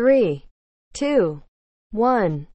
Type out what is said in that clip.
three, two, one.